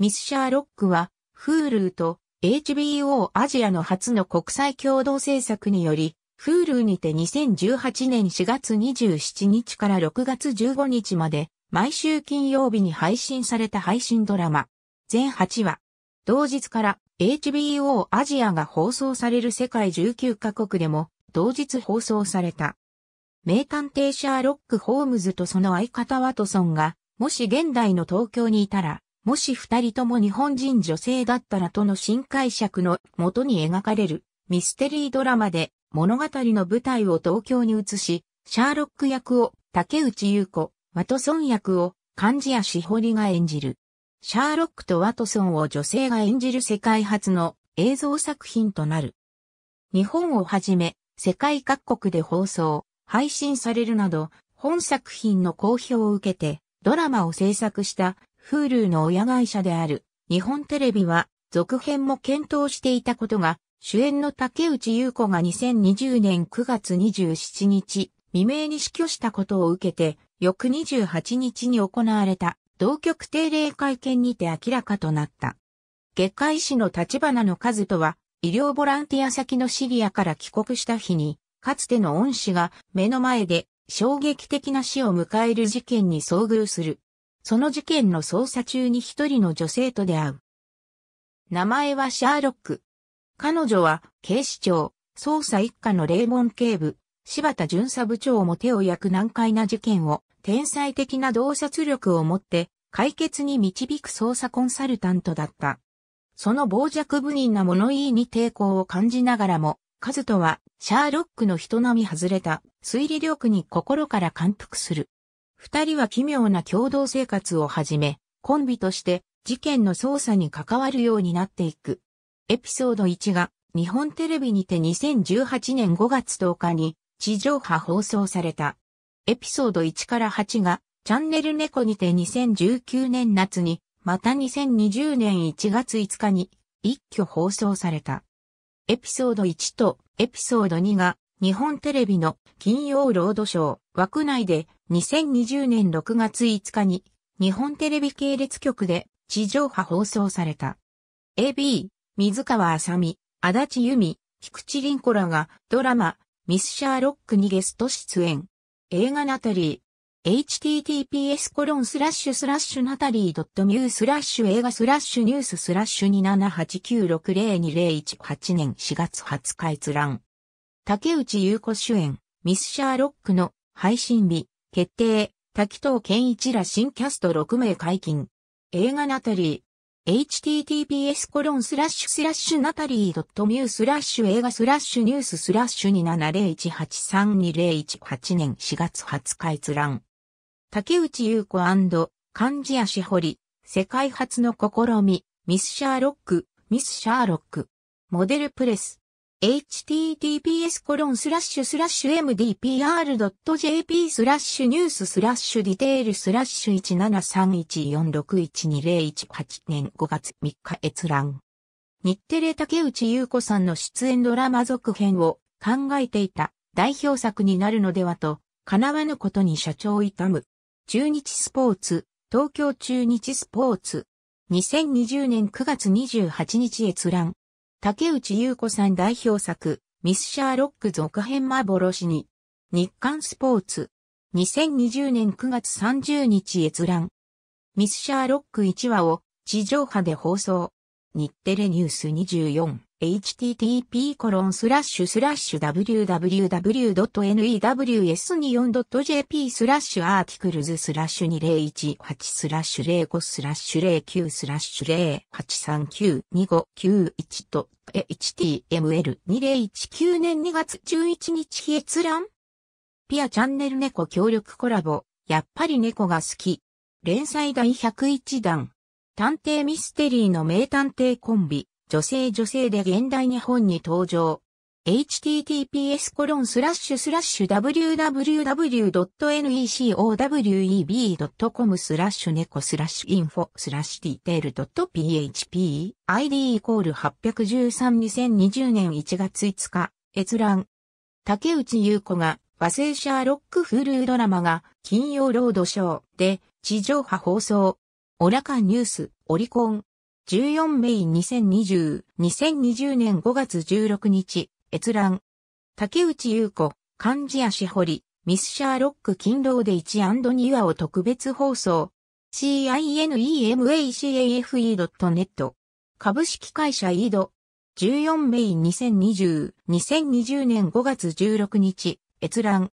ミス・シャーロックは、Hulu と HBO アジアの初の国際共同制作により、Hulu にて2018年4月27日から6月15日まで、毎週金曜日に配信された配信ドラマ、全8話。同日から HBO アジアが放送される世界19カ国でも同日放送された。名探偵シャーロック・ホームズとその相方ワトソンが、もし現代の東京にいたら、もし二人とも日本人女性だったらとの新解釈のもとに描かれるミステリードラマで物語の舞台を東京に移し、シャーロック役を竹内優子、ワトソン役を漢字やしほりが演じる。シャーロックとワトソンを女性が演じる世界初の映像作品となる。日本をはじめ、世界各国で放送、配信されるなど、本作品の好評を受けて、ドラマを制作したフールーの親会社である日本テレビは続編も検討していたことが、主演の竹内優子が2020年9月27日未明に死去したことを受けて、翌28日に行われた同局定例会見にて明らかとなった。月科医師の立花の数とは、医療ボランティア先のシリアから帰国した日に、かつての恩師が目の前で衝撃的な死を迎える事件に遭遇する。その事件の捜査中に一人の女性と出会う。名前はシャーロック。彼女は警視庁、捜査一課のモ門警部、柴田巡査部長も手を焼く難解な事件を天才的な洞察力を持って解決に導く捜査コンサルタントだった。その傍若無人な物言いに抵抗を感じながらも、カズトはシャーロックの人並み外れた推理力に心から感服する。二人は奇妙な共同生活を始め、コンビとして事件の捜査に関わるようになっていく。エピソード1が日本テレビにて2018年5月10日に地上波放送された。エピソード1から8がチャンネル猫にて2019年夏に、また2020年1月5日に一挙放送された。エピソード1とエピソード2が日本テレビの金曜ロードショー枠内で2020年6月5日に日本テレビ系列局で地上波放送された。AB、水川あさみ、足立由美、菊池凛子らがドラマ、ミス・シャーロックにゲスト出演。映画ナタリー。https コロンスラッシュスラッシュナタリー .mu スラッシュ映画スラッシュニューススラッシュ27896020118年4月20日閲覧。竹内優子主演、ミス・シャーロックの配信日、決定、滝藤健一ら新キャスト6名解禁。映画ナタリー。https コロンスラッシュスラッシュナタリー .mu スラッシュ映画スラッシュニューススラッシュ2701832018年4月20日閲覧。竹内優子漢字足堀、世界初の試み、ミスシャーロック、ミスシャーロック。モデルプレス。https コロンスラッシュスラッシュ mdpr.jp スラッシュニューススラッシュディテールスラッシュ17314612018年5月3日閲覧。日テレ竹内優子さんの出演ドラマ続編を考えていた代表作になるのではと、叶わぬことに社長を痛む。中日スポーツ、東京中日スポーツ。2020年9月28日閲覧。竹内優子さん代表作、ミス・シャーロック続編幻に、日刊スポーツ、2020年9月30日閲覧、ミス・シャーロック1話を地上波で放送、日テレニュース24。http://www.news24.jp コロンススララッッシシュュスラッシュアーティクルズスラッシュ2018スラッシュ05スラッシュ09スラッシュ08392591と html2019 年2月11日閲覧ピアチャンネル猫協力コラボやっぱり猫が好き連載第101弾探偵ミステリーの名探偵コンビ女性女性で現代日本に登場。https コロンスラッシュスラッシュ www.necoweb.com スラッシュ猫スラッシュインフォスラッシュディテール .php ID イコール8132020年1月5日閲覧竹内優子が和製シャーロックフルードラマが金曜ロードショーで地上波放送オラカンニュースオリコン14名2020、2020年5月16日、閲覧。竹内優子、漢字足り、ミスシャーロック勤労で 1&2 話を特別放送。cinemacafE.net 株式会社イード14名2020、2020年5月16日、閲覧。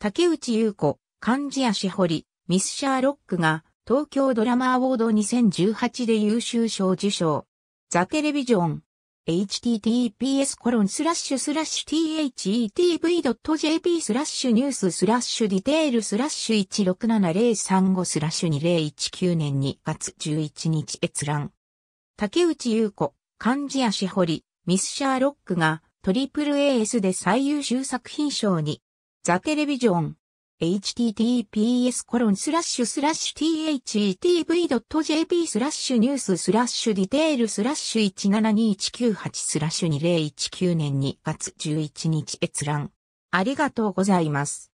竹内優子、漢字足り、ミスシャーロックが東京ドラマアウォード2018で優秀賞受賞。ザ・テレビジョン。https コロンスラッシュスラッシュ thetv.jp スラッシュニューススラッシュディテールスラッシュ167035スラッシュ2019年2月11日閲覧。竹内優子、漢字足堀、ミスシャーロックがトリプル a s で最優秀作品賞に。ザ・テレビジョン。https コロンスラッシュスラッシュ thetv.jp スラッシュニューススラッシュディテールスラッシュ172198スラッシュ2019年2月11日閲覧。ありがとうございます。